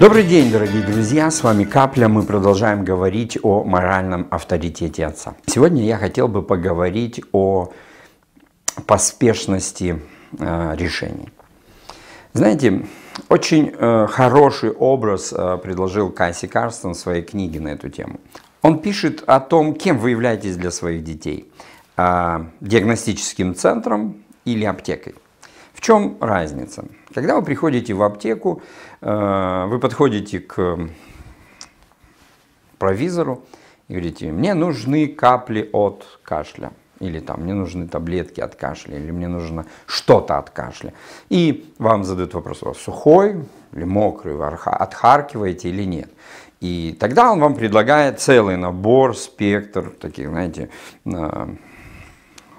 Добрый день, дорогие друзья! С вами Капля. Мы продолжаем говорить о моральном авторитете отца. Сегодня я хотел бы поговорить о поспешности э, решений. Знаете, очень э, хороший образ э, предложил Касси Карстон в своей книге на эту тему. Он пишет о том, кем вы являетесь для своих детей. Э, диагностическим центром или аптекой – в чем разница? Когда вы приходите в аптеку, э, вы подходите к провизору и говорите, мне нужны капли от кашля, или там, мне нужны таблетки от кашля, или мне нужно что-то от кашля. И вам задают вопрос, у вас сухой или мокрый, вы отхаркиваете или нет. И тогда он вам предлагает целый набор, спектр таких, знаете, э,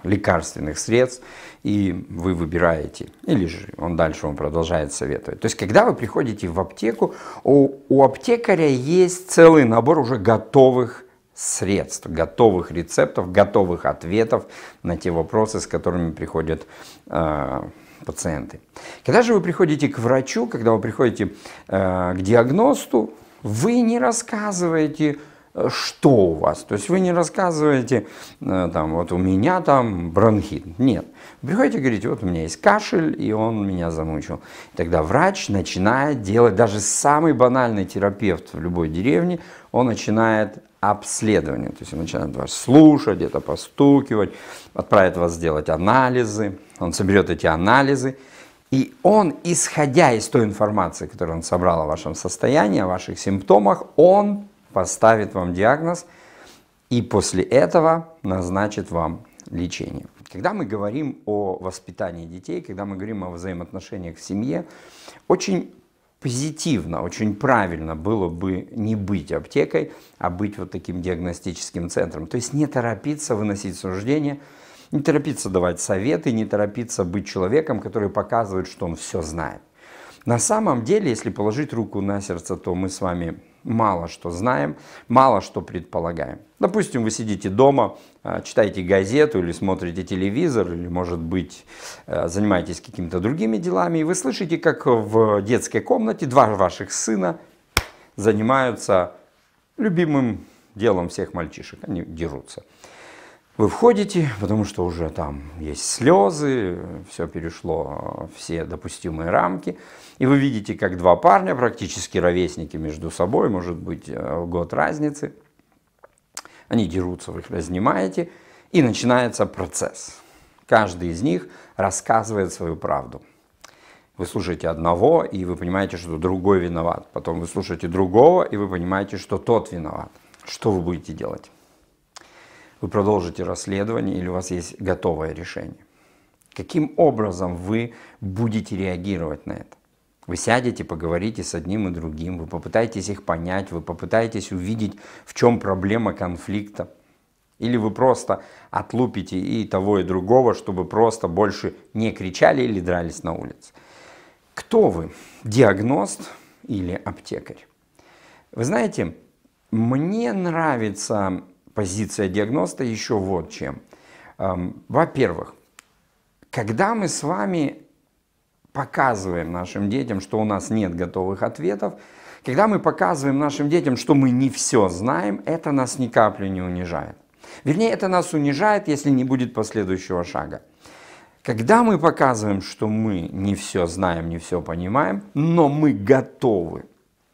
лекарственных средств, и вы выбираете. Или же он дальше он продолжает советовать. То есть, когда вы приходите в аптеку, у, у аптекаря есть целый набор уже готовых средств, готовых рецептов, готовых ответов на те вопросы, с которыми приходят э, пациенты. Когда же вы приходите к врачу, когда вы приходите э, к диагносту, вы не рассказываете, что у вас. То есть вы не рассказываете, э, там, вот у меня там бронхит. Нет. Приходите и говорите, вот у меня есть кашель, и он меня замучил. тогда врач начинает делать, даже самый банальный терапевт в любой деревне, он начинает обследование. То есть он начинает вас слушать, где-то постукивать, отправит вас сделать анализы, он соберет эти анализы, и он, исходя из той информации, которую он собрал о вашем состоянии, о ваших симптомах, он поставит вам диагноз и после этого назначит вам лечение. Когда мы говорим о воспитании детей, когда мы говорим о взаимоотношениях в семье, очень позитивно, очень правильно было бы не быть аптекой, а быть вот таким диагностическим центром. То есть не торопиться выносить суждения, не торопиться давать советы, не торопиться быть человеком, который показывает, что он все знает. На самом деле, если положить руку на сердце, то мы с вами мало что знаем, мало что предполагаем. Допустим, вы сидите дома, а, читаете газету или смотрите телевизор, или, может быть, а, занимаетесь какими-то другими делами, и вы слышите, как в детской комнате два ваших сына занимаются любимым делом всех мальчишек. Они дерутся. Вы входите, потому что уже там есть слезы, все перешло все допустимые рамки. И вы видите, как два парня, практически ровесники между собой, может быть, э, год разницы, они дерутся, вы их разнимаете, и начинается процесс. Каждый из них рассказывает свою правду. Вы слушаете одного, и вы понимаете, что другой виноват. Потом вы слушаете другого, и вы понимаете, что тот виноват. Что вы будете делать? вы продолжите расследование или у вас есть готовое решение. Каким образом вы будете реагировать на это? Вы сядете, поговорите с одним и другим, вы попытаетесь их понять, вы попытаетесь увидеть, в чем проблема конфликта. Или вы просто отлупите и того, и другого, чтобы просто больше не кричали или дрались на улице. Кто вы? Диагност или аптекарь? Вы знаете, мне нравится позиция диагноста еще вот чем. Эм, во-первых, когда мы с вами показываем нашим детям, что у нас нет готовых ответов, когда мы показываем нашим детям, что мы не все знаем, это нас ни капли не унижает. Вернее, это нас унижает, если не будет последующего шага. Когда мы показываем, что мы не все знаем, не все понимаем, но мы готовы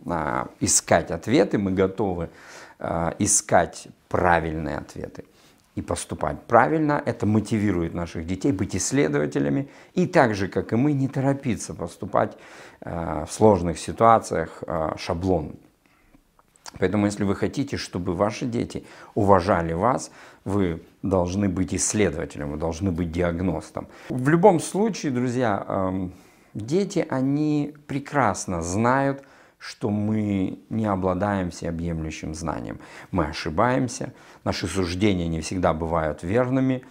а, искать ответы, мы готовы а, искать правильные ответы и поступать правильно. Это мотивирует наших детей быть исследователями и так же, как и мы, не торопиться поступать а, в сложных ситуациях шаблон. Поэтому, если вы хотите, чтобы ваши дети уважали вас, вы должны быть исследователем, вы должны быть диагностом. В любом случае, друзья, дети, они прекрасно знают, что мы не обладаем всеобъемлющим знанием. Мы ошибаемся, наши суждения не всегда бывают верными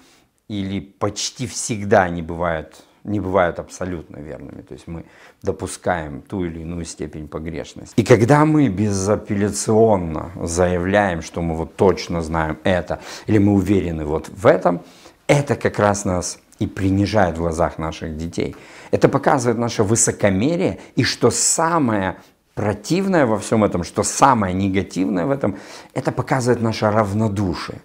или почти всегда не бывают, не бывают абсолютно верными. То есть мы допускаем ту или иную степень погрешности. И когда мы безапелляционно заявляем, что мы вот точно знаем это, или мы уверены вот в этом, это как раз нас и принижает в глазах наших детей. Это показывает наше высокомерие и, что самое противное во всем этом, что самое негативное в этом, это показывает наше равнодушие.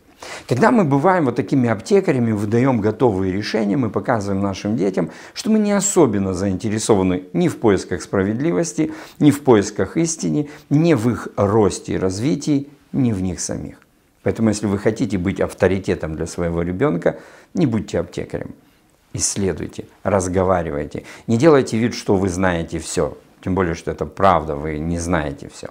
Когда мы бываем вот такими аптекарями, выдаем готовые решения, мы показываем нашим детям, что мы не особенно заинтересованы ни в поисках справедливости, ни в поисках истины, ни в их росте и развитии, ни в них самих. Поэтому, если вы хотите быть авторитетом для своего ребенка, не будьте аптекарем. Исследуйте, разговаривайте. Не делайте вид, что вы знаете все. Тем более, что это правда, вы не знаете все.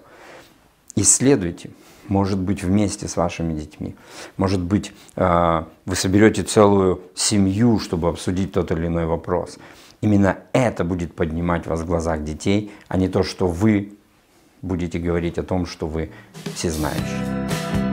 Исследуйте. Может быть, вместе с вашими детьми. Может быть, э, вы соберете целую семью, чтобы обсудить тот или иной вопрос. Именно это будет поднимать вас в глазах детей, а не то, что вы будете говорить о том, что вы все всезнающий.